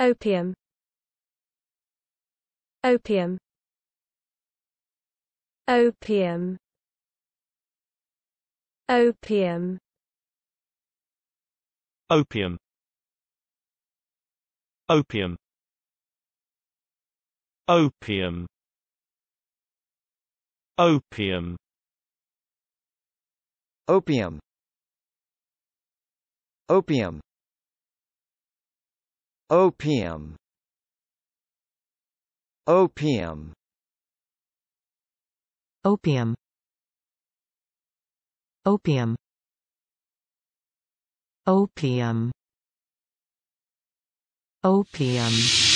opium opium opium opium opium opium opium opium opium opium Opium Opium Opium Opium Opium Opium